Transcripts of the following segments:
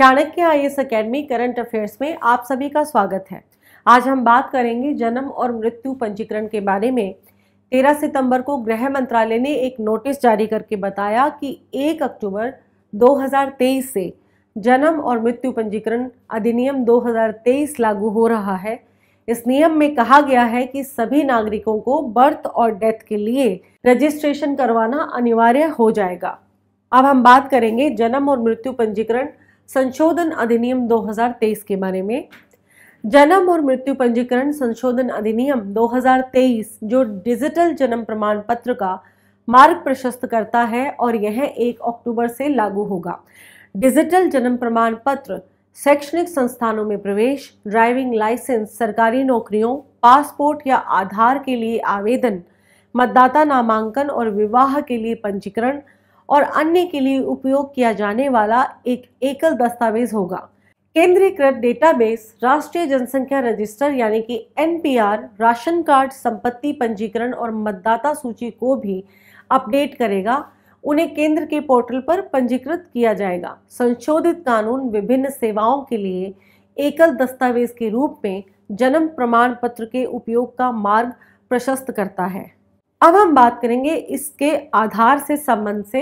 Chanakya IAS academy current affairs में आप सभी का स्वागत है आज हम बात करेंगे जन्म और मृत्यु पंजीकरण के बारे में 13 सितंबर को गृह मंत्रालय ने एक नोटिस जारी करके बताया कि 1 अक्टूबर 2023 से जन्म और मृत्यु पंजीकरण अधिनियम 2023 लागू हो रहा है इस नियम में कहा गया है कि सभी नागरिकों को बर्थ और डेथ के लिए रजिस्ट्रेशन करवाना अनिवार्य हो जाएगा अब हम बात करेंगे जन्म और मृत्यु पंजीकरण संशोधन अधिनियम 2023 के बारे में जन्म और मृत्यु पंजीकरण संशोधन अधिनियम 2023 जो डिजिटल जन्म प्रमाण पत्र का मार्ग प्रशस्त करता है और यह एक अक्टूबर से लागू होगा डिजिटल जन्म प्रमाण पत्र शैक्षणिक संस्थानों में प्रवेश ड्राइविंग लाइसेंस सरकारी नौकरियों पासपोर्ट या आधार के लिए आवेदन मतदाता नामांकन और विवाह के लिए पंजीकरण और अन्य के लिए उपयोग किया जाने वाला एक एकल दस्तावेज होगा केंद्रीकृत डेटाबेस राष्ट्रीय जनसंख्या रजिस्टर यानी कि एनपीआर राशन कार्ड संपत्ति पंजीकरण और मतदाता सूची को भी अपडेट करेगा उन्हें केंद्र के पोर्टल पर पंजीकृत किया जाएगा संशोधित कानून विभिन्न सेवाओं के लिए एकल दस्तावेज के रूप में जन्म प्रमाण पत्र के उपयोग का मार्ग प्रशस्त करता है अब हम बात करेंगे इसके आधार से संबंध से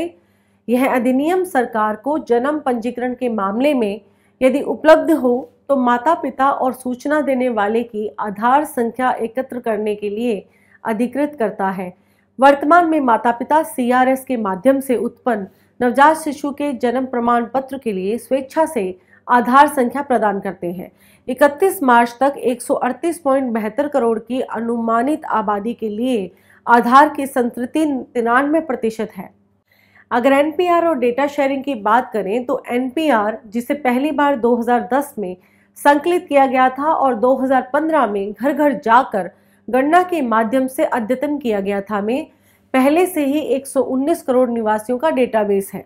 यह अधिनियम सरकार को जन्म पंजीकरण के मामले में यदि उपलब्ध हो तो माता पिता और सूचना देने वाले की आधार संख्या एकत्र करने के लिए अधिकृत करता है वर्तमान में माता पिता सीआरएस के माध्यम से उत्पन्न नवजात शिशु के जन्म प्रमाण पत्र के लिए स्वेच्छा से आधार संख्या प्रदान करते हैं 31 मार्च तक एक करोड़ की अनुमानित आबादी के लिए आधार की संतृति तिरानवे प्रतिशत है अगर एन और डेटा शेयरिंग की बात करें तो एन जिसे पहली बार 2010 में संकलित किया गया था और 2015 में घर घर जाकर गणना के माध्यम से अद्यतन किया गया था में पहले से ही 119 करोड़ निवासियों का डेटाबेस है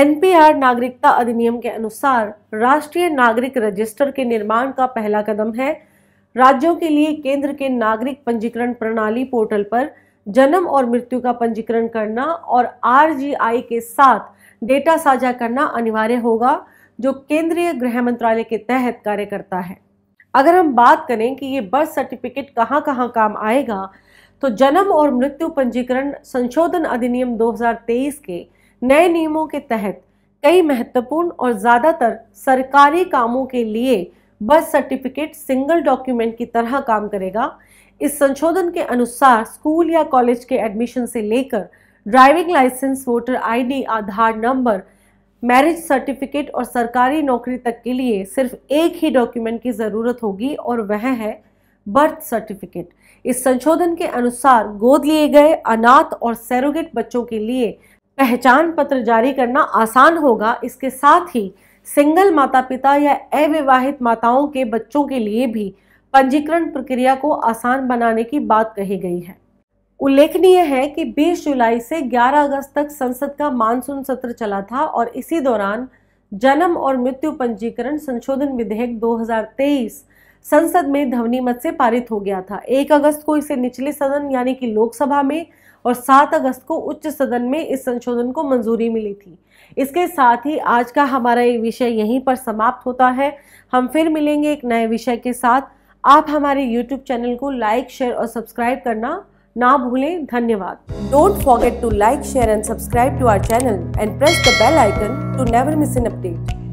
एनपीआर नागरिकता अधिनियम के अनुसार राष्ट्रीय नागरिक रजिस्टर के निर्माण का पहला कदम है राज्यों के लिए केंद्र के नागरिक पंजीकरण प्रणाली पोर्टल पर जन्म और मृत्यु का पंजीकरण करना और आर के साथ डेटा साझा करना अनिवार्य होगा जो केंद्रीय गृह मंत्रालय के तहत कार्य करता है अगर हम बात करें कि ये बर्थ सर्टिफिकेट कहाँ कहाँ काम आएगा तो जन्म और मृत्यु पंजीकरण संशोधन अधिनियम 2023 के नए नियमों के तहत कई महत्वपूर्ण और ज़्यादातर सरकारी कामों के लिए बर्थ सर्टिफिकेट सिंगल डॉक्यूमेंट की तरह काम करेगा इस संशोधन के अनुसार स्कूल या कॉलेज के एडमिशन से लेकर driving licence voter ID Aadhaar number marriage certificate और सरकारी नौकरी तक के लिए सिर्फ एक ही डॉक्यूमेंट की ज़रूरत होगी और वह है बर्थ सर्टिफिकेट इस संशोधन के अनुसार गोद लिए गए अनाथ और सैरोगेट बच्चों के लिए पहचान पत्र जारी करना आसान होगा इसके साथ ही सिंगल माता पिता या अविवाहित माताओं के बच्चों के लिए भी पंजीकरण प्रक्रिया को आसान बनाने की बात कही गई है उल्लेखनीय है कि 20 जुलाई से 11 अगस्त तक संसद का मानसून सत्र चला था और इसी दौरान जन्म और मृत्यु पंजीकरण संशोधन विधेयक 2023 संसद में ध्वनि मत से पारित हो गया था एक अगस्त को इसे निचले सदन यानी कि लोकसभा में और सात अगस्त को उच्च सदन में इस संशोधन को मंजूरी मिली थी इसके साथ ही आज का हमारा ये विषय यहीं पर समाप्त होता है हम फिर मिलेंगे एक नए विषय के साथ आप हमारे यूट्यूब चैनल को लाइक शेयर और सब्सक्राइब करना ना भूलें धन्यवाद don't forget to like share and subscribe to our channel and press the bell icon to never miss an update